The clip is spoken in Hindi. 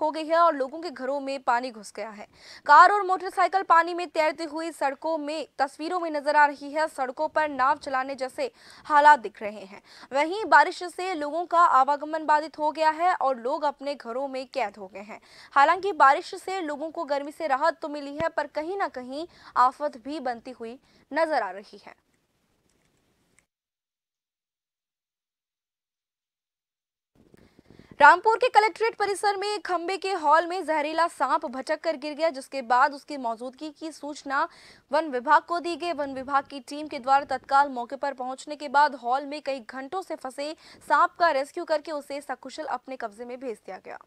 हो गई है और लोगों के घरों में पानी घुस गया है कार और मोटरसाइकिल पानी में तैरती हुई सड़कों में तस्वीरों में नजर आ रही है सड़कों पर नाव चलाने जैसे हालात दिख रहे हैं वहीं बारिश से लोगों का आवागमन बाधित हो गया है और लोग अपने घरों में कैद हो गए हैं हालांकि बारिश से लोगों को गर्मी से राहत तो मिली है पर कहीं ना कहीं आफत भी बनती हुई नजर आ रही है रामपुर के कलेक्ट्रेट परिसर में एक खंबे के हॉल में जहरीला सांप भटक कर गिर गया जिसके बाद उसकी मौजूदगी की सूचना वन विभाग को दी गई वन विभाग की टीम के द्वारा तत्काल मौके पर पहुंचने के बाद हॉल में कई घंटों से फंसे सांप का रेस्क्यू करके उसे सकुशल अपने कब्जे में भेज दिया गया